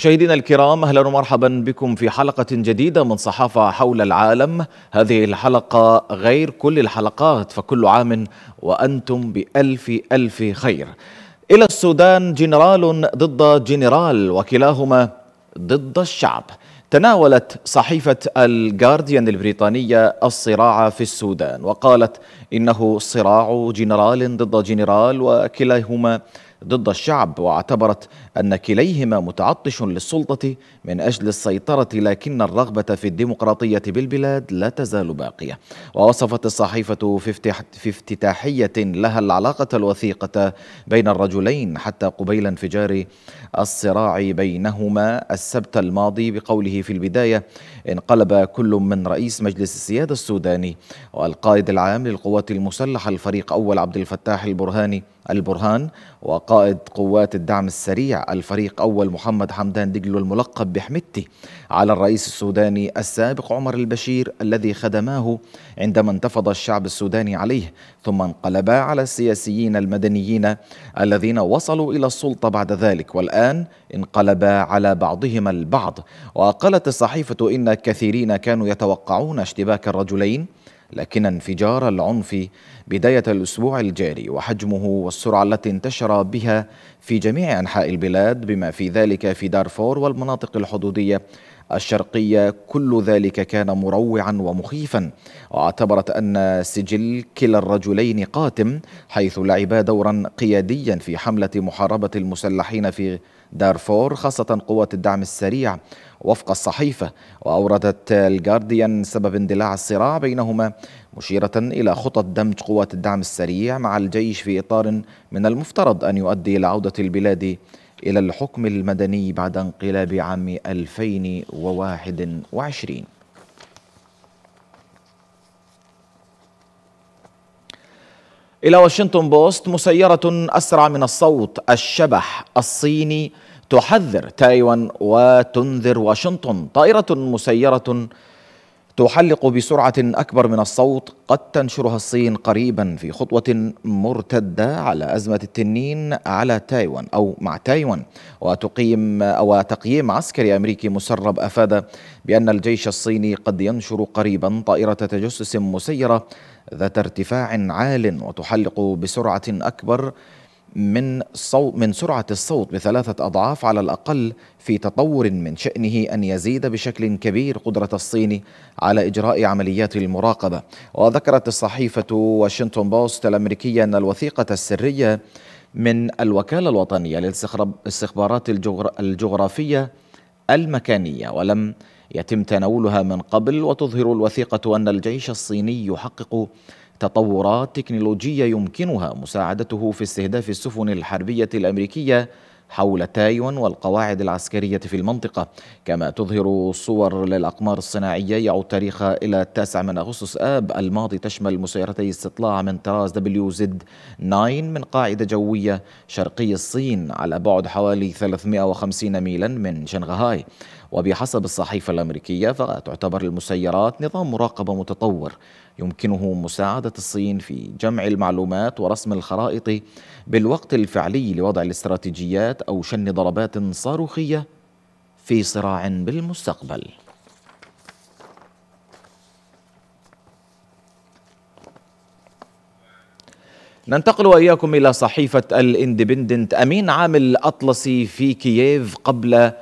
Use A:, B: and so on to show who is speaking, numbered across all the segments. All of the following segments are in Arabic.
A: مشاهدينا الكرام اهلا ومرحبا بكم في حلقه جديده من صحافه حول العالم هذه الحلقه غير كل الحلقات فكل عام وانتم بالف الف خير الى السودان جنرال ضد جنرال وكلاهما ضد الشعب تناولت صحيفة الجارديان البريطانية الصراع في السودان وقالت إنه صراع جنرال ضد جنرال وكلاهما ضد الشعب واعتبرت أن كليهما متعطش للسلطة من أجل السيطرة لكن الرغبة في الديمقراطية بالبلاد لا تزال باقية ووصفت الصحيفة في افتتاحية لها العلاقة الوثيقة بين الرجلين حتى قبيل انفجار الصراع بينهما السبت الماضي بقوله في البداية انقلب كل من رئيس مجلس السيادة السوداني والقائد العام للقوات المسلحة الفريق أول عبد الفتاح البرهاني البرهان وقائد قوات الدعم السريع الفريق أول محمد حمدان دجلو الملقب بحمدتي على الرئيس السوداني السابق عمر البشير الذي خدماه عندما انتفض الشعب السوداني عليه ثم انقلبا على السياسيين المدنيين الذين وصلوا إلى السلطة بعد ذلك والآن انقلبا على بعضهما البعض وقالت الصحيفة إن كثيرين كانوا يتوقعون اشتباك الرجلين لكن انفجار العنف بداية الأسبوع الجاري وحجمه والسرعة التي انتشر بها في جميع أنحاء البلاد بما في ذلك في دارفور والمناطق الحدودية الشرقية كل ذلك كان مروعا ومخيفا واعتبرت أن سجل كلا الرجلين قاتم حيث لعبا دورا قياديا في حملة محاربة المسلحين في دارفور خاصة قوة الدعم السريع وفق الصحيفة وأوردت الجارديان سبب اندلاع الصراع بينهما مشيرة إلى خطط دمج قوات الدعم السريع مع الجيش في إطار من المفترض أن يؤدي إلى عودة البلاد إلى الحكم المدني بعد انقلاب عام 2021 إلى واشنطن بوست مسيرة أسرع من الصوت الشبح الصيني تحذر تايوان وتنذر واشنطن طائرة مسيرة تحلق بسرعة أكبر من الصوت قد تنشرها الصين قريبا في خطوة مرتدة على أزمة التنين على تايوان أو مع تايوان وتقيم أو تقييم عسكري أمريكي مسرب أفاد بأن الجيش الصيني قد ينشر قريبا طائرة تجسس مسيرة ذات ارتفاع عال وتحلق بسرعة أكبر من صوت من سرعة الصوت بثلاثة أضعاف على الأقل في تطور من شأنه أن يزيد بشكل كبير قدرة الصين على إجراء عمليات المراقبة وذكرت الصحيفة واشنطن بوست الأمريكية أن الوثيقة السرية من الوكالة الوطنية للاستخبارات الجغرافية المكانية ولم يتم تناولها من قبل وتظهر الوثيقة أن الجيش الصيني يحقق تطورات تكنولوجية يمكنها مساعدته في استهداف السفن الحربية الأمريكية حول تايوان والقواعد العسكرية في المنطقة كما تظهر صور للأقمار الصناعية يعود تاريخها إلى 9 من أغسطس آب الماضي تشمل مسيرتي استطلاع من طراز دبليو زد 9 من قاعدة جوية شرقي الصين على بعد حوالي 350 ميلا من شنغهاي وبحسب الصحيفة الأمريكية فتعتبر المسيرات نظام مراقبة متطور يمكنه مساعدة الصين في جمع المعلومات ورسم الخرائط بالوقت الفعلي لوضع الاستراتيجيات أو شن ضربات صاروخية في صراع بالمستقبل ننتقل وإياكم إلى صحيفة الاندبندنت أمين عام الاطلسي في كييف قبل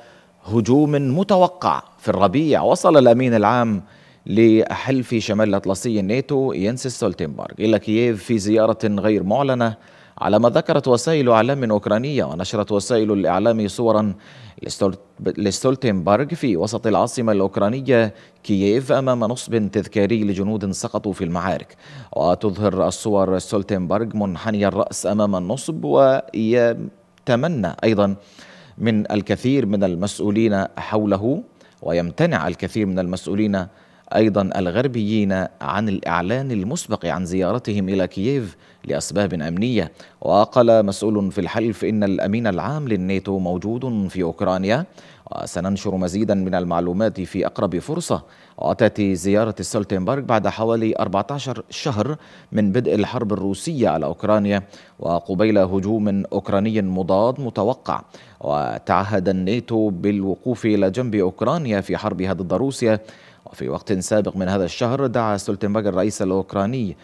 A: هجوم متوقع في الربيع وصل الأمين العام لحلف شمال الأطلسي الناتو ينس ستولتنبرغ إلى كييف في زيارة غير معلنة على ما ذكرت وسائل اعلام اوكرانيه ونشرت وسائل الاعلام صورا لستولتنبرغ في وسط العاصمه الاوكرانيه كييف امام نصب تذكاري لجنود سقطوا في المعارك وتظهر الصور ستولتنبرغ منحني الراس امام النصب ويتمنى ايضا من الكثير من المسؤولين حوله ويمتنع الكثير من المسؤولين أيضا الغربيين عن الإعلان المسبق عن زيارتهم إلى كييف لأسباب أمنية وقال مسؤول في الحلف إن الأمين العام للناتو موجود في أوكرانيا وسننشر مزيدا من المعلومات في أقرب فرصة وتأتي زيارة سولتنبرغ بعد حوالي 14 شهر من بدء الحرب الروسية على أوكرانيا وقبيل هجوم أوكراني مضاد متوقع وتعهد الناتو بالوقوف إلى جنب أوكرانيا في حربها ضد روسيا وفي وقت سابق من هذا الشهر دعا سولتنبرغ الرئيس الأوكراني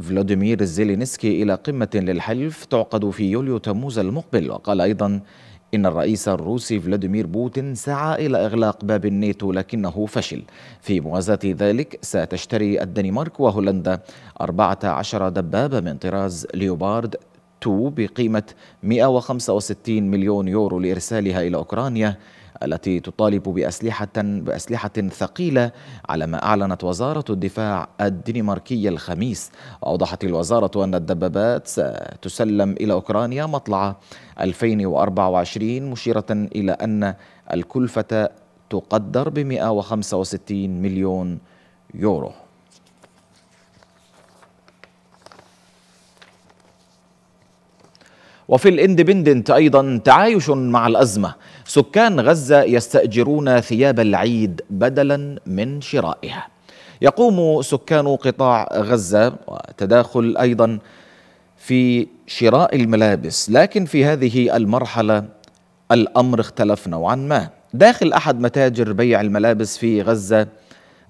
A: فلاديمير زيلينسكي إلى قمة للحلف تعقد في يوليو تموز المقبل وقال أيضا إن الرئيس الروسي فلاديمير بوتين سعى إلى إغلاق باب الناتو لكنه فشل في موازاة ذلك ستشتري الدنمارك وهولندا 14 دبابة من طراز ليوبارد 2 بقيمة 165 مليون يورو لإرسالها إلى أوكرانيا التي تطالب بأسلحة بأسلحة ثقيلة على ما أعلنت وزارة الدفاع الدنماركية الخميس أوضحت الوزارة أن الدبابات ستسلم إلى أوكرانيا مطلع 2024 مشيرة إلى أن الكلفة تقدر ب 165 مليون يورو وفي الاندبندنت أيضا تعايش مع الأزمة سكان غزة يستأجرون ثياب العيد بدلا من شرائها يقوم سكان قطاع غزة وتداخل أيضا في شراء الملابس لكن في هذه المرحلة الأمر اختلف نوعا ما داخل أحد متاجر بيع الملابس في غزة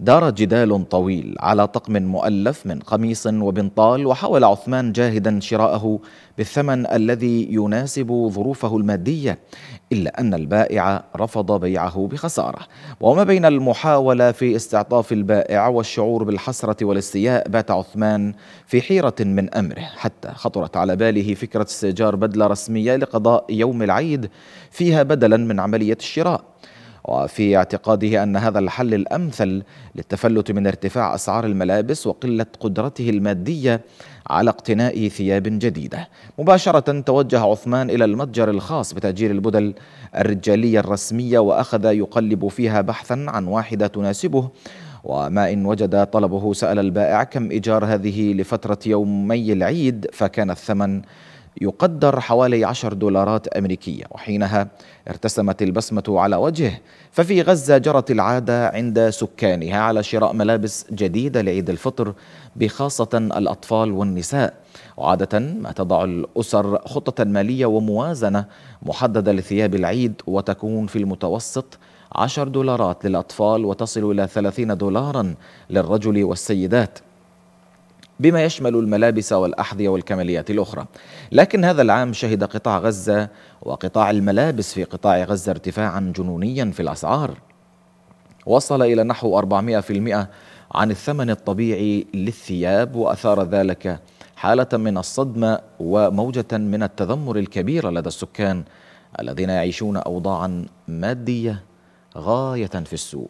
A: دار جدال طويل على طقم مؤلف من قميص وبنطال وحاول عثمان جاهدا شراءه بالثمن الذي يناسب ظروفه المادية إلا أن البائع رفض بيعه بخسارة وما بين المحاولة في استعطاف البائع والشعور بالحسرة والاستياء بات عثمان في حيرة من أمره حتى خطرت على باله فكرة استئجار بدلة رسمية لقضاء يوم العيد فيها بدلا من عملية الشراء وفي اعتقاده أن هذا الحل الأمثل للتفلت من ارتفاع أسعار الملابس وقلة قدرته المادية على اقتناء ثياب جديدة مباشرة توجه عثمان إلى المتجر الخاص بتأجير البدل الرجالية الرسمية وأخذ يقلب فيها بحثا عن واحدة تناسبه وما إن وجد طلبه سأل البائع كم إيجار هذه لفترة يومي العيد فكان الثمن يقدر حوالي 10 دولارات أمريكية وحينها ارتسمت البسمة على وجهه ففي غزة جرت العادة عند سكانها على شراء ملابس جديدة لعيد الفطر بخاصة الأطفال والنساء وعادة ما تضع الأسر خطة مالية وموازنة محددة لثياب العيد وتكون في المتوسط 10 دولارات للأطفال وتصل إلى 30 دولارا للرجل والسيدات بما يشمل الملابس والأحذية والكماليات الأخرى لكن هذا العام شهد قطاع غزة وقطاع الملابس في قطاع غزة ارتفاعا جنونيا في الأسعار وصل إلى نحو 400% عن الثمن الطبيعي للثياب وأثار ذلك حالة من الصدمة وموجة من التذمر الكبيرة لدى السكان الذين يعيشون أوضاعا مادية غاية في السوء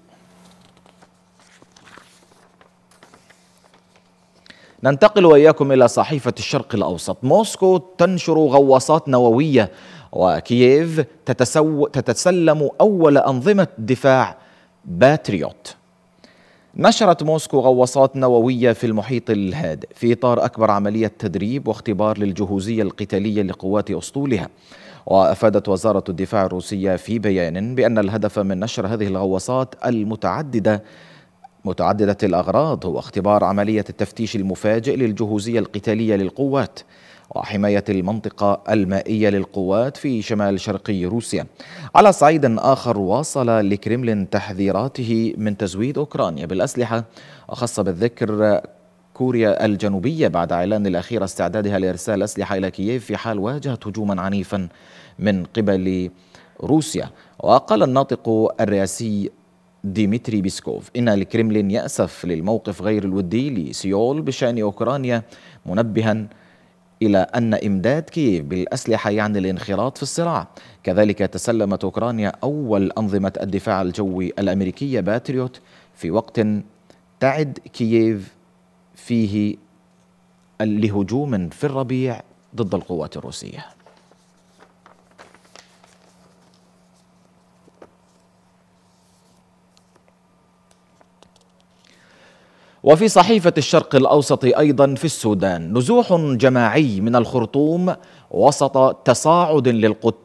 A: ننتقل وإياكم إلى صحيفة الشرق الأوسط موسكو تنشر غواصات نووية وكييف تتسو... تتسلم أول أنظمة دفاع باتريوت نشرت موسكو غواصات نووية في المحيط الهادئ في إطار أكبر عملية تدريب واختبار للجهوزية القتالية لقوات أسطولها وأفادت وزارة الدفاع الروسية في بيان بأن الهدف من نشر هذه الغواصات المتعددة متعددة الأغراض هو اختبار عملية التفتيش المفاجئ للجهوزية القتالية للقوات وحماية المنطقة المائية للقوات في شمال شرقي روسيا على صعيد آخر واصل لكريملين تحذيراته من تزويد أوكرانيا بالأسلحة أخص بالذكر كوريا الجنوبية بعد إعلان الأخير استعدادها لإرسال أسلحة إلى كييف في حال واجهت هجوما عنيفا من قبل روسيا وقال الناطق الرئاسي ديمتري بيسكوف إن الكرملين يأسف للموقف غير الودي لسيول بشأن أوكرانيا منبها إلى أن إمداد كييف بالأسلحة يعني الانخراط في الصراع كذلك تسلمت أوكرانيا أول أنظمة الدفاع الجوي الأمريكية باتريوت في وقت تعد كييف فيه لهجوم في الربيع ضد القوات الروسيه وفي صحيفة الشرق الأوسط أيضا في السودان نزوح جماعي من الخرطوم وسط تصاعد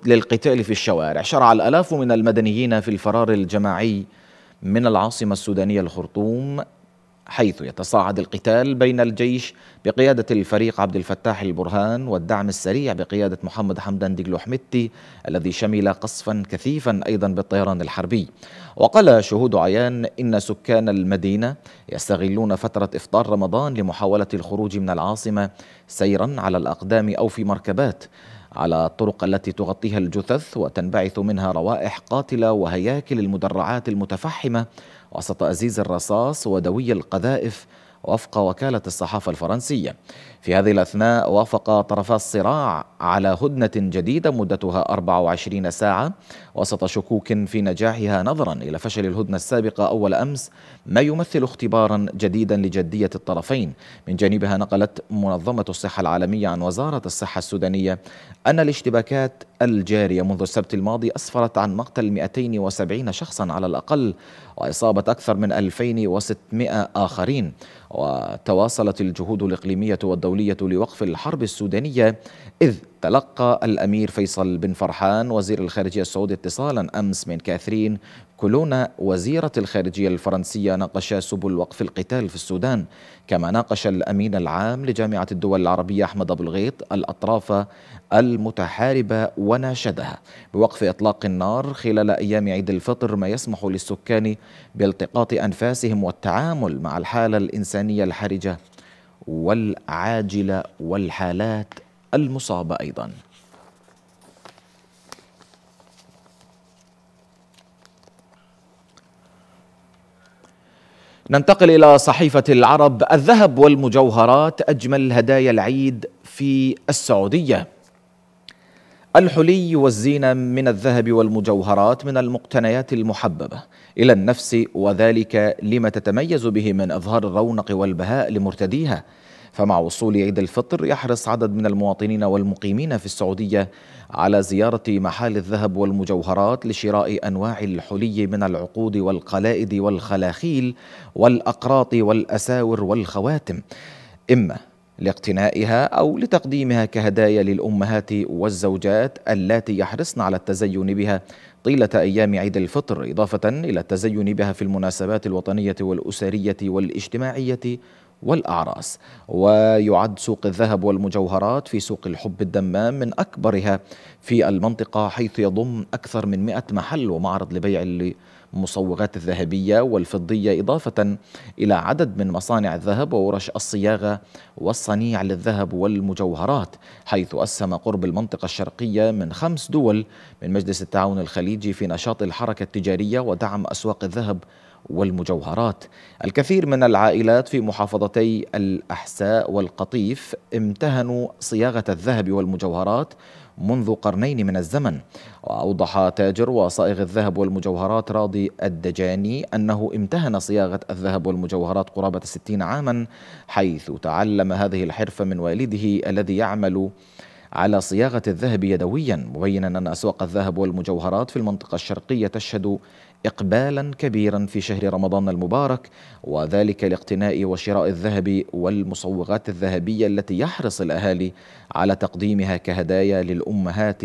A: للقتال في الشوارع شرع الألاف من المدنيين في الفرار الجماعي من العاصمة السودانية الخرطوم حيث يتصاعد القتال بين الجيش بقيادة الفريق عبد الفتاح البرهان والدعم السريع بقيادة محمد حمدان ديجلو حمدتي الذي شمل قصفا كثيفا أيضا بالطيران الحربي وقال شهود عيان إن سكان المدينة يستغلون فترة إفطار رمضان لمحاولة الخروج من العاصمة سيرا على الأقدام أو في مركبات على الطرق التي تغطيها الجثث وتنبعث منها روائح قاتله وهياكل المدرعات المتفحمه وسط أزيز الرصاص ودوي القذائف وفق وكالة الصحافة الفرنسية في هذه الأثناء وافق طرفا الصراع على هدنة جديدة مدتها 24 ساعة وسط شكوك في نجاحها نظرا إلى فشل الهدنة السابقة أول أمس ما يمثل اختبارا جديدا لجدية الطرفين من جانبها نقلت منظمة الصحة العالمية عن وزارة الصحة السودانية أن الاشتباكات الجارية منذ السبت الماضي أسفرت عن مقتل 270 شخصا على الأقل وإصابة أكثر من 2600 آخرين وتواصلت الجهود الإقليمية والدولية لوقف الحرب السودانية إذ تلقى الأمير فيصل بن فرحان وزير الخارجية السعودي اتصالا أمس من كاثرين كولونا وزيرة الخارجية الفرنسية ناقشا سبل وقف القتال في السودان كما ناقش الأمين العام لجامعة الدول العربية أحمد أبو الغيط الأطراف المتحاربة وناشدها بوقف إطلاق النار خلال أيام عيد الفطر ما يسمح للسكان بالتقاط أنفاسهم والتعامل مع الحالة الإنسانية الحرجة والعاجلة والحالات المصابة أيضاً ننتقل إلى صحيفة العرب الذهب والمجوهرات أجمل هدايا العيد في السعودية الحلي والزينة من الذهب والمجوهرات من المقتنيات المحببة إلى النفس وذلك لما تتميز به من إظهار الرونق والبهاء لمرتديها فمع وصول عيد الفطر يحرص عدد من المواطنين والمقيمين في السعودية على زيارة محال الذهب والمجوهرات لشراء أنواع الحلي من العقود والقلائد والخلاخيل والأقراط والأساور والخواتم إما لاقتنائها أو لتقديمها كهدايا للأمهات والزوجات اللاتي يحرصن على التزين بها طيلة أيام عيد الفطر إضافة إلى التزين بها في المناسبات الوطنية والأسرية والاجتماعية والأعراس ويعد سوق الذهب والمجوهرات في سوق الحب الدمام من أكبرها في المنطقة حيث يضم أكثر من 100 محل ومعرض لبيع المصوغات الذهبية والفضية إضافة إلى عدد من مصانع الذهب وورش الصياغة والصنيع للذهب والمجوهرات حيث أسهم قرب المنطقة الشرقية من خمس دول من مجلس التعاون الخليجي في نشاط الحركة التجارية ودعم أسواق الذهب والمجوهرات الكثير من العائلات في محافظتي الأحساء والقطيف امتهنوا صياغة الذهب والمجوهرات منذ قرنين من الزمن وأوضح تاجر وصائغ الذهب والمجوهرات راضي الدجاني أنه امتهن صياغة الذهب والمجوهرات قرابة ستين عاما حيث تعلم هذه الحرفة من والده الذي يعمل على صياغة الذهب يدويا مبينا أن أسواق الذهب والمجوهرات في المنطقة الشرقية تشهد إقبالا كبيرا في شهر رمضان المبارك وذلك لاقتناء وشراء الذهب والمصوغات الذهبية التي يحرص الأهالي على تقديمها كهدايا للأمهات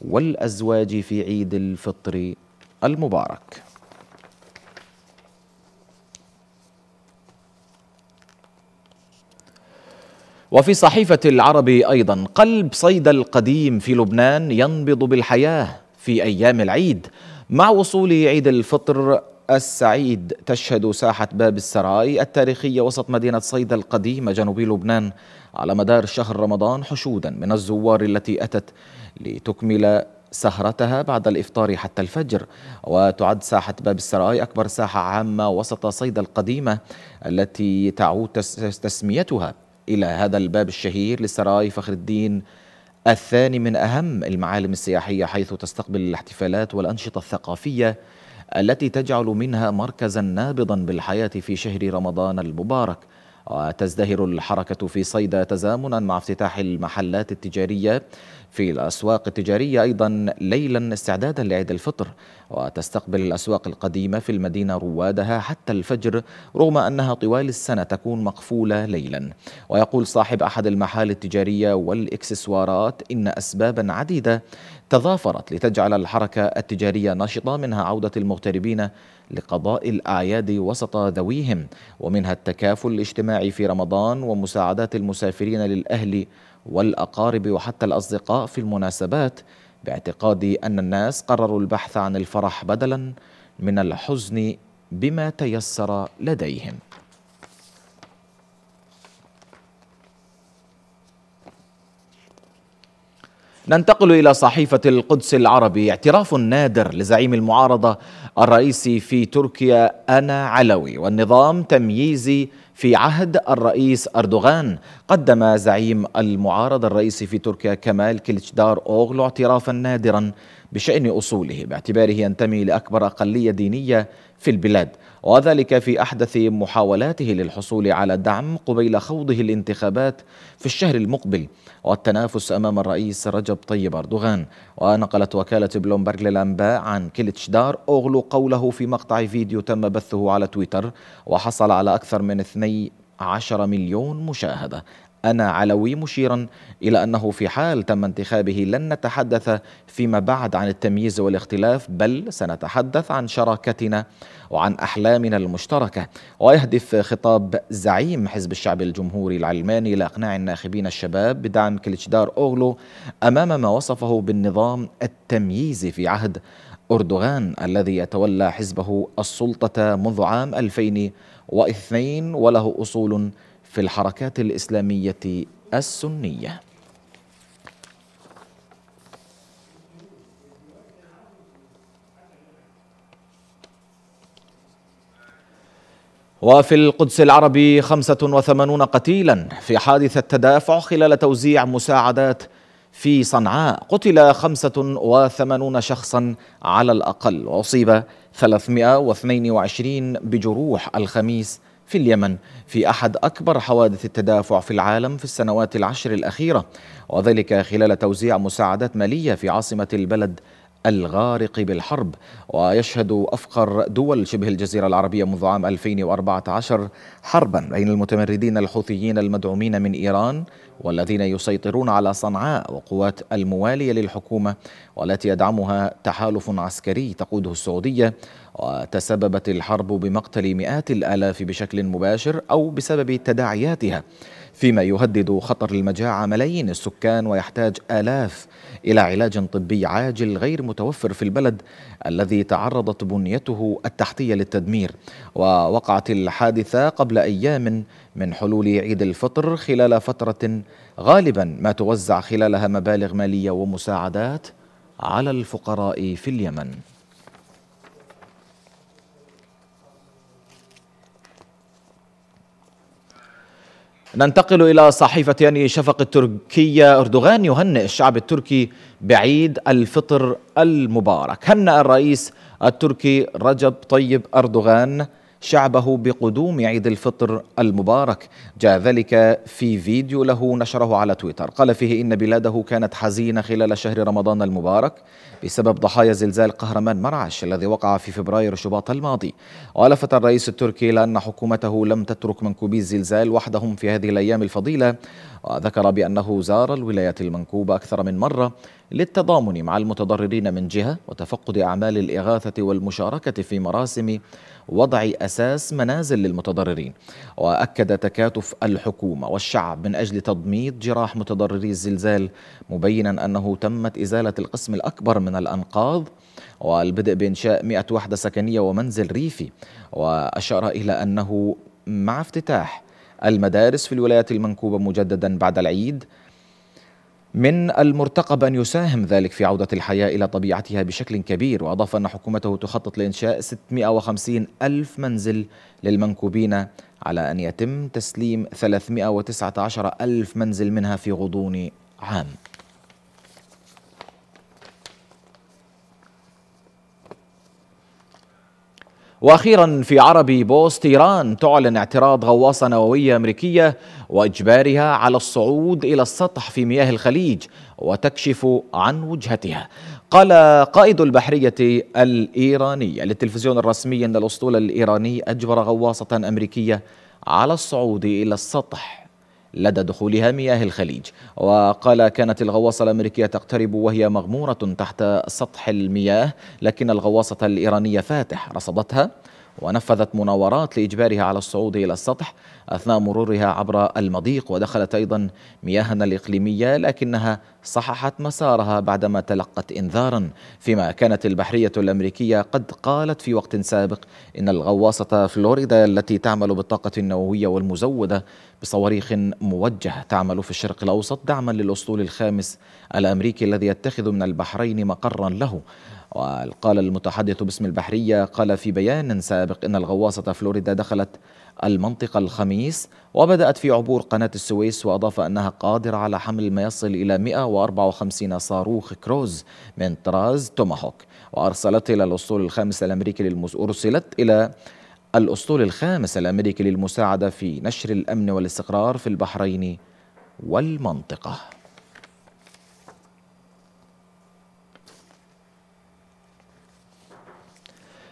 A: والأزواج في عيد الفطر المبارك وفي صحيفة العرب أيضا قلب صيد القديم في لبنان ينبض بالحياة في أيام العيد مع وصول عيد الفطر السعيد تشهد ساحة باب السراي التاريخية وسط مدينة صيدا القديمة جنوبي لبنان على مدار شهر رمضان حشودا من الزوار التي أتت لتكمل سهرتها بعد الإفطار حتى الفجر وتعد ساحة باب السراي أكبر ساحة عامة وسط صيدا القديمة التي تعود تسميتها إلى هذا الباب الشهير لسراي فخر الدين الثاني من أهم المعالم السياحية حيث تستقبل الاحتفالات والأنشطة الثقافية التي تجعل منها مركزا نابضا بالحياة في شهر رمضان المبارك وتزدهر الحركة في صيدا تزامنا مع افتتاح المحلات التجارية في الأسواق التجارية أيضا ليلا استعدادا لعيد الفطر وتستقبل الأسواق القديمة في المدينة روادها حتى الفجر رغم أنها طوال السنة تكون مقفولة ليلا ويقول صاحب أحد المحال التجارية والإكسسوارات إن أسبابا عديدة تضافرت لتجعل الحركة التجارية نشطة منها عودة المغتربين لقضاء الأعياد وسط ذويهم ومنها التكافل الاجتماعي في رمضان ومساعدات المسافرين للأهل والأقارب وحتى الأصدقاء في المناسبات باعتقادي أن الناس قرروا البحث عن الفرح بدلا من الحزن بما تيسر لديهم ننتقل إلى صحيفة القدس العربي اعتراف نادر لزعيم المعارضة الرئيسي في تركيا أنا علوي والنظام تمييزي في عهد الرئيس أردوغان قدم زعيم المعارضة الرئيسي في تركيا كمال كليتشدار أوغلو اعترافا نادرا بشأن أصوله باعتباره ينتمي لأكبر أقلية دينية في البلاد وذلك في أحدث محاولاته للحصول على دعم قبيل خوضه الانتخابات في الشهر المقبل والتنافس أمام الرئيس رجب طيب أردوغان ونقلت وكالة بلومبرغ للأنباء عن كيلتشدار أوغلو قوله في مقطع فيديو تم بثه على تويتر وحصل على أكثر من 12 مليون مشاهدة أنا علوي مشيرا إلى أنه في حال تم انتخابه لن نتحدث فيما بعد عن التمييز والاختلاف بل سنتحدث عن شراكتنا وعن أحلامنا المشتركة ويهدف خطاب زعيم حزب الشعب الجمهوري العلماني لإقناع الناخبين الشباب بدعم كليتشدار أوغلو أمام ما وصفه بالنظام التمييزي في عهد أردوغان الذي يتولى حزبه السلطة منذ عام 2002 وله أصول في الحركات الإسلامية السنية وفي القدس العربي 85 قتيلا في حادثة تدافع خلال توزيع مساعدات في صنعاء قتل 85 شخصا على الأقل وأصيب 322 بجروح الخميس في اليمن في أحد أكبر حوادث التدافع في العالم في السنوات العشر الأخيرة وذلك خلال توزيع مساعدات مالية في عاصمة البلد الغارق بالحرب ويشهد أفقر دول شبه الجزيرة العربية منذ عام 2014 حربا بين المتمردين الحوثيين المدعومين من إيران والذين يسيطرون على صنعاء وقوات الموالية للحكومة والتي يدعمها تحالف عسكري تقوده السعودية وتسببت الحرب بمقتل مئات الآلاف بشكل مباشر أو بسبب تداعياتها فيما يهدد خطر المجاعة ملايين السكان ويحتاج آلاف إلى علاج طبي عاجل غير متوفر في البلد الذي تعرضت بنيته التحتية للتدمير ووقعت الحادثة قبل أيام من حلول عيد الفطر خلال فترة غالبا ما توزع خلالها مبالغ مالية ومساعدات على الفقراء في اليمن ننتقل إلى يعني شفق التركية أردوغان يهنئ الشعب التركي بعيد الفطر المبارك هنأ الرئيس التركي رجب طيب أردوغان شعبه بقدوم عيد الفطر المبارك جاء ذلك في فيديو له نشره على تويتر قال فيه إن بلاده كانت حزينة خلال شهر رمضان المبارك بسبب ضحايا زلزال قهرمان مرعش الذي وقع في فبراير شباط الماضي ولفت الرئيس التركي إلى أن حكومته لم تترك منكوبي الزلزال وحدهم في هذه الأيام الفضيلة وذكر بأنه زار الولايات المنكوبة أكثر من مرة للتضامن مع المتضررين من جهة وتفقد أعمال الإغاثة والمشاركة في مراسم وضع أساس منازل للمتضررين وأكد تكاتف الحكومة والشعب من أجل تضميد جراح متضرري الزلزال مبينا أنه تمت إزالة القسم الأكبر من الأنقاض والبدء بإنشاء 100 وحدة سكنية ومنزل ريفي وأشار إلى أنه مع افتتاح المدارس في الولايات المنكوبة مجددا بعد العيد من المرتقب أن يساهم ذلك في عودة الحياة إلى طبيعتها بشكل كبير وأضاف أن حكومته تخطط لإنشاء 650 ألف منزل للمنكوبين على أن يتم تسليم 319 ألف منزل منها في غضون عام واخيرا في عربي بوست ايران تعلن اعتراض غواصه نوويه امريكيه واجبارها على الصعود الى السطح في مياه الخليج وتكشف عن وجهتها. قال قائد البحريه الايرانيه للتلفزيون الرسمي ان الاسطول الايراني اجبر غواصه امريكيه على الصعود الى السطح لدى دخولها مياه الخليج وقال كانت الغواصة الأمريكية تقترب وهي مغمورة تحت سطح المياه لكن الغواصة الإيرانية فاتح رصدتها ونفذت مناورات لإجبارها على الصعود إلى السطح أثناء مرورها عبر المضيق ودخلت أيضا مياهنا الإقليمية لكنها صححت مسارها بعدما تلقت إنذارا فيما كانت البحرية الأمريكية قد قالت في وقت سابق إن الغواصة فلوريدا التي تعمل بالطاقة النووية والمزودة بصواريخ موجهة تعمل في الشرق الأوسط دعما للأسطول الخامس الأمريكي الذي يتخذ من البحرين مقرا له وقال المتحدث باسم البحرية قال في بيان سابق إن الغواصة فلوريدا دخلت المنطقة الخميس وبدأت في عبور قناة السويس وأضاف أنها قادرة على حمل ما يصل إلى 154 صاروخ كروز من طراز توماهوك وأرسلت إلى الأسطول الخامس الأمريكي للمس... أرسلت إلى الأسطول الخامس الأمريكي للمساعدة في نشر الأمن والاستقرار في البحرين والمنطقة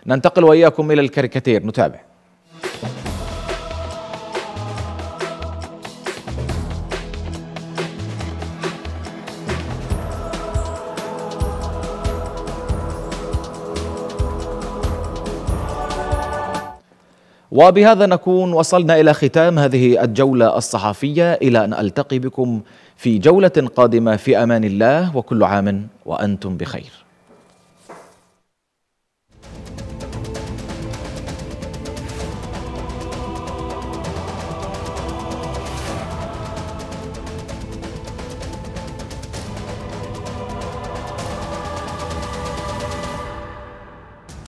A: ننتقل وإياكم إلى الكاريكاتير نتابع وبهذا نكون وصلنا إلى ختام هذه الجولة الصحفية إلى أن ألتقي بكم في جولة قادمة في أمان الله وكل عام وأنتم بخير